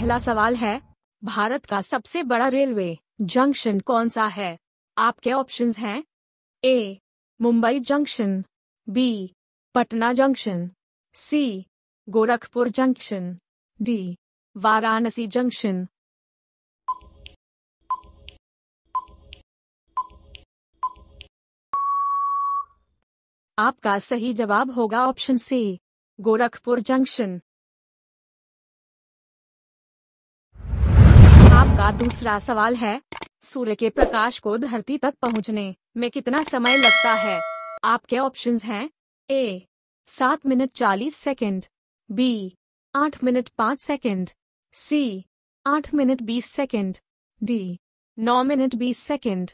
पहला सवाल है भारत का सबसे बड़ा रेलवे जंक्शन कौन सा है आपके ऑप्शंस हैं A Mumbai junction B Patna junction C Gorakhpur junction D Varanasi junction आपका सही जवाब होगा ऑप्शन सी गोरखपुर जंक्शन का दूसरा सवाल है सूर्य के प्रकाश को धरती तक पहुंचने में कितना समय लगता है आपके ऑप्शंस हैं ए सात मिनट चालीस सेकंड, बी आठ मिनट पाँच सेकंड, सी आठ मिनट बीस सेकंड, डी नौ मिनट बीस सेकंड।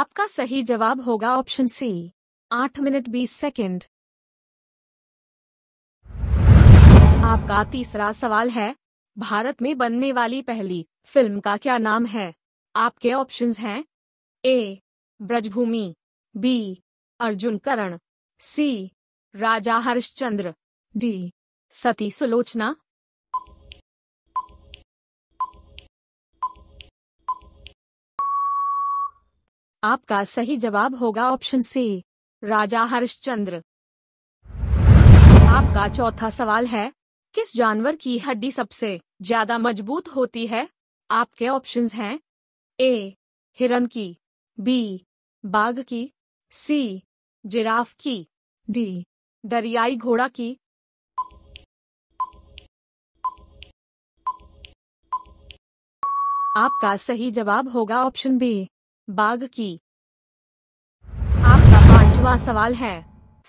आपका सही जवाब होगा ऑप्शन सी आठ मिनट बीस सेकंड। आपका तीसरा सवाल है भारत में बनने वाली पहली फिल्म का क्या नाम है आपके ऑप्शंस हैं A Brajbhoomi B Arjun Karan C Raja Harishchandra D Sati Sulochana आपका सही जवाब होगा ऑप्शन सी राजा हरिश्चंद्र आपका चौथा सवाल है किस जानवर की हड्डी सबसे ज्यादा मजबूत होती है आपके ऑप्शंस हैं ए हिरन की बी बाघ की सी जिराफ की डी दरियाई घोड़ा की आपका सही जवाब होगा ऑप्शन बी बाघ की आपका पांचवा सवाल है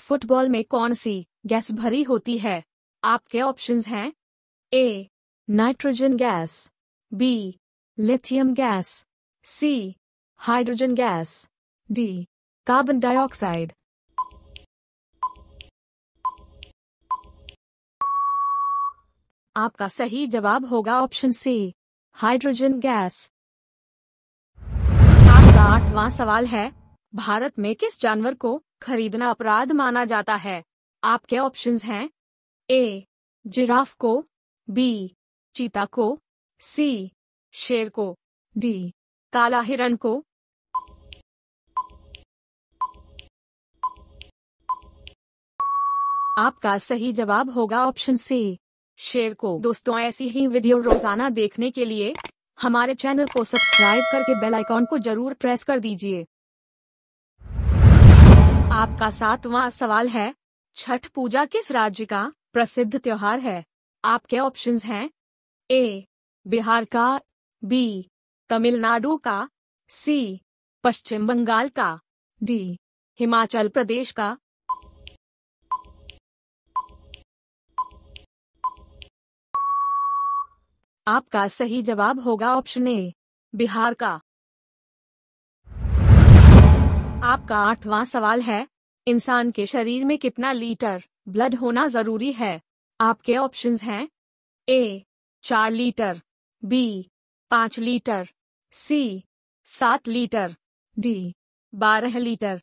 फुटबॉल में कौन सी गैस भरी होती है आपके ऑप्शंस हैं A nitrogen gas B lithium gas C hydrogen gas D carbon dioxide आपका सही जवाब होगा ऑप्शन सी हाइड्रोजन गैस आपका आठवां सवाल है भारत में किस जानवर को खरीदना अपराध माना जाता है आपके ऑप्शंस हैं ए जिराफ को बी चीता को सी शेर को डी काला हिरन को आपका सही जवाब होगा ऑप्शन सी शेर को दोस्तों ऐसी ही वीडियो रोजाना देखने के लिए हमारे चैनल को सब्सक्राइब करके बेल आइकॉन को जरूर प्रेस कर दीजिए आपका सातवां सवाल है छठ पूजा किस राज्य का प्रसिद्ध त्योहार है आपके ऑप्शंस हैं ए बिहार का बी तमिलनाडु का सी पश्चिम बंगाल का डी हिमाचल प्रदेश का आपका सही जवाब होगा ऑप्शन ए बिहार का आपका आठवां सवाल है इंसान के शरीर में कितना लीटर ब्लड होना जरूरी है आपके ऑप्शंस हैं ए चार लीटर बी पाँच लीटर सी सात लीटर डी बारह लीटर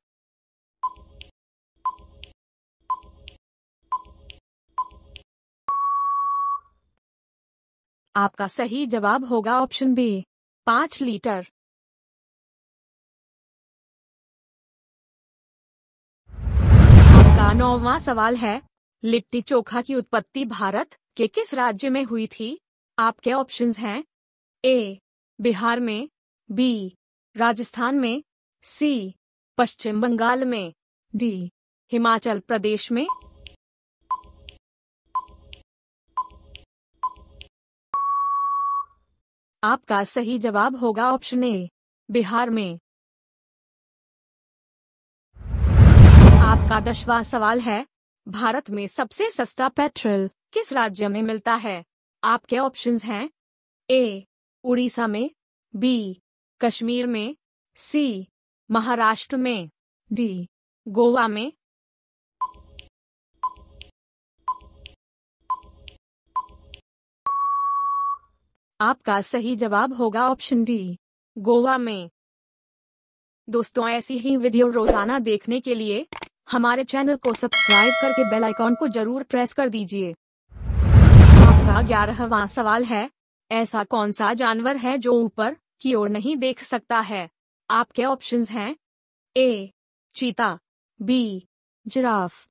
आपका सही जवाब होगा ऑप्शन बी पाँच लीटर नौवा सवाल है लिट्टी चोखा की उत्पत्ति भारत के किस राज्य में हुई थी आपके ऑप्शंस हैं ए बिहार में बी राजस्थान में सी पश्चिम बंगाल में डी हिमाचल प्रदेश में आपका सही जवाब होगा ऑप्शन ए बिहार में का दसवा सवाल है भारत में सबसे सस्ता पेट्रोल किस राज्य में मिलता है आपके ऑप्शंस हैं ए उड़ीसा में बी कश्मीर में सी महाराष्ट्र में डी गोवा में आपका सही जवाब होगा ऑप्शन डी गोवा में दोस्तों ऐसी ही वीडियो रोजाना देखने के लिए हमारे चैनल को सब्सक्राइब करके बेल आइकॉन को जरूर प्रेस कर दीजिए आपका ग्यारहवा सवाल है ऐसा कौन सा जानवर है जो ऊपर की ओर नहीं देख सकता है आपके ऑप्शंस हैं ए चीता बी जिराफ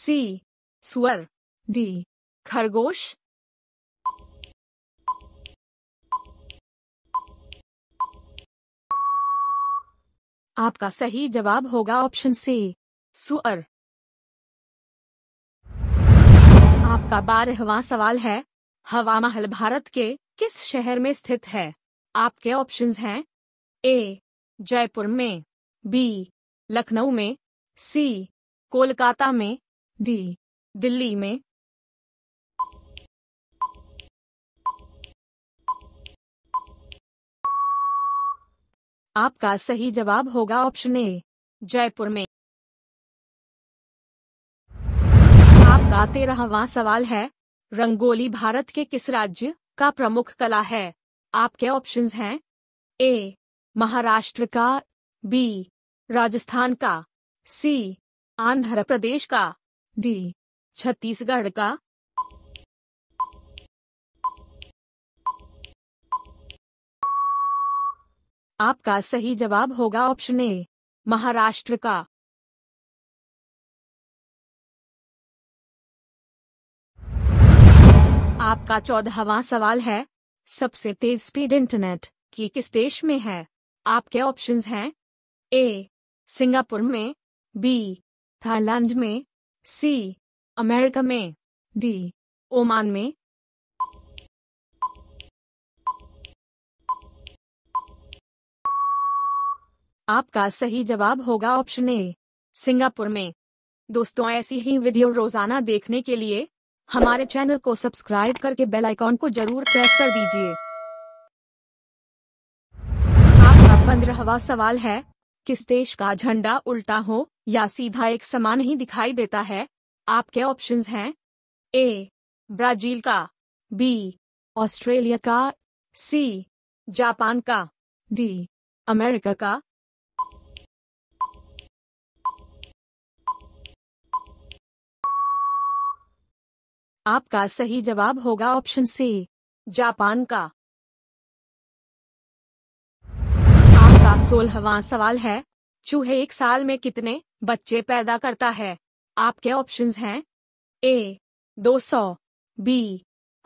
सी सुअर डी खरगोश आपका सही जवाब होगा ऑप्शन सी सुअर आपका बारहवा सवाल है हवा महल भारत के किस शहर में स्थित है आपके ऑप्शंस हैं ए जयपुर में बी लखनऊ में सी कोलकाता में डी दिल्ली में आपका सही जवाब होगा ऑप्शन ए जयपुर में का तेरहवा सवाल है रंगोली भारत के किस राज्य का प्रमुख कला है आपके ऑप्शंस हैं ए महाराष्ट्र का बी राजस्थान का सी आंध्र प्रदेश का डी छत्तीसगढ़ का आपका सही जवाब होगा ऑप्शन ए महाराष्ट्र का आपका चौदहवा सवाल है सबसे तेज स्पीड इंटरनेट की किस देश में है आपके ऑप्शंस हैं ए सिंगापुर में बी थाईलैंड में सी अमेरिका में डी ओमान में आपका सही जवाब होगा ऑप्शन ए सिंगापुर में दोस्तों ऐसी ही वीडियो रोजाना देखने के लिए हमारे चैनल को सब्सक्राइब करके बेल आइकॉन को जरूर प्रेस कर दीजिए आपका पंद्रहवा सवाल है किस देश का झंडा उल्टा हो या सीधा एक समान ही दिखाई देता है आपके ऑप्शंस हैं ए ब्राजील का बी ऑस्ट्रेलिया का सी जापान का डी अमेरिका का आपका सही जवाब होगा ऑप्शन सी जापान का आपका सोलहवा सवाल है चूहे एक साल में कितने बच्चे पैदा करता है आपके ऑप्शंस हैं ए 200, बी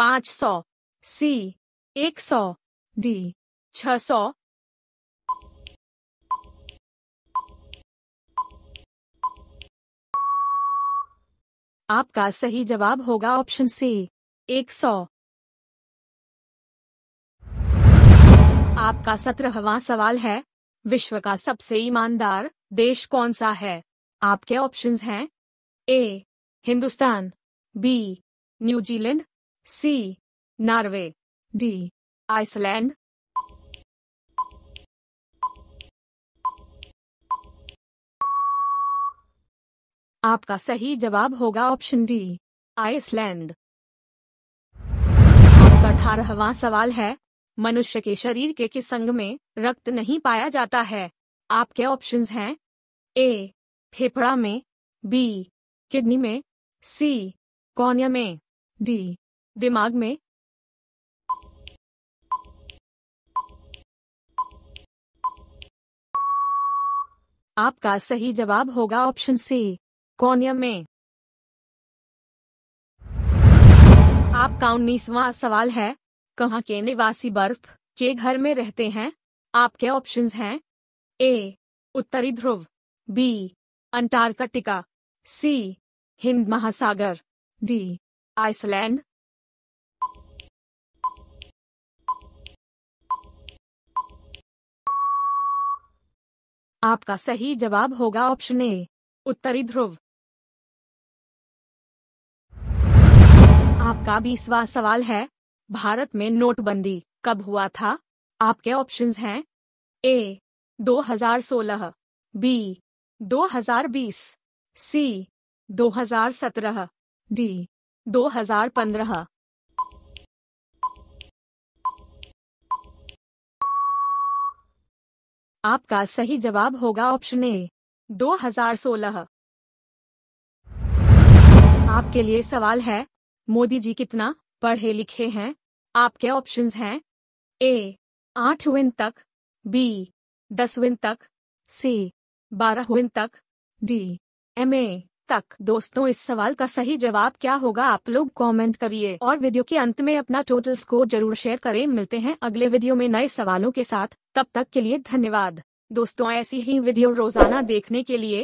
500, सी 100, डी 600, आपका सही जवाब होगा ऑप्शन सी एक सौ आपका सत्रहवा सवाल है विश्व का सबसे ईमानदार देश कौन सा है आपके ऑप्शंस हैं A Hindustan B New Zealand C Norway D Iceland आपका सही जवाब होगा ऑप्शन डी आइसलैंड अठारहवा सवाल है मनुष्य के शरीर के किस अंग में रक्त नहीं पाया जाता है आपके ऑप्शंस हैं ए फेफड़ा में बी किडनी में सी कौनिया में डी दिमाग में आपका सही जवाब होगा ऑप्शन सी कोन्या में आपका उन्नीसवा सवाल है कहाँ के निवासी बर्फ के घर में रहते हैं आपके ऑप्शंस हैं ए उत्तरी ध्रुव बी अंटार्कटिका सी हिंद महासागर डी आइसलैंड आपका सही जवाब होगा ऑप्शन ए उत्तरी ध्रुव आपका बीसवा सवाल है भारत में नोटबंदी कब हुआ था आपके ऑप्शंस हैं ए 2016 बी 2020 सी 2017 डी 2015 आपका सही जवाब होगा ऑप्शन ए 2016 आपके लिए सवाल है मोदी जी कितना पढ़े लिखे हैं आपके ऑप्शंस हैं ए आठ विन तक बी दस विन तक सी विन तक डी एम ए तक दोस्तों इस सवाल का सही जवाब क्या होगा आप लोग कमेंट करिए और वीडियो के अंत में अपना टोटल स्कोर जरूर शेयर करें मिलते हैं अगले वीडियो में नए सवालों के साथ तब तक के लिए धन्यवाद दोस्तों ऐसी ही वीडियो रोजाना देखने के लिए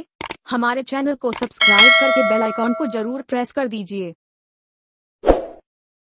हमारे चैनल को सब्सक्राइब करके बेल आइकॉन को जरूर प्रेस कर दीजिए